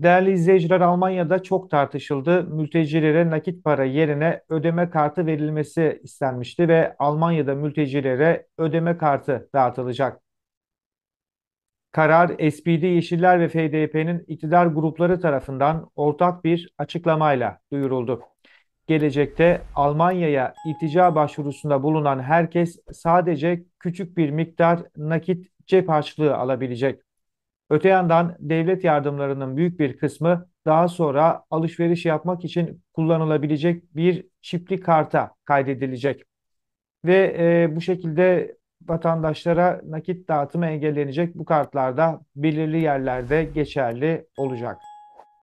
Değerli izleyiciler Almanya'da çok tartışıldı. Mültecilere nakit para yerine ödeme kartı verilmesi istenmişti ve Almanya'da mültecilere ödeme kartı dağıtılacak. Karar SPD Yeşiller ve FDP'nin iktidar grupları tarafından ortak bir açıklamayla duyuruldu. Gelecekte Almanya'ya iltica başvurusunda bulunan herkes sadece küçük bir miktar nakit cep harçlığı alabilecek. Öte yandan devlet yardımlarının büyük bir kısmı daha sonra alışveriş yapmak için kullanılabilecek bir çipli karta kaydedilecek. Ve e, bu şekilde vatandaşlara nakit dağıtımı engellenecek bu kartlar da belirli yerlerde geçerli olacak.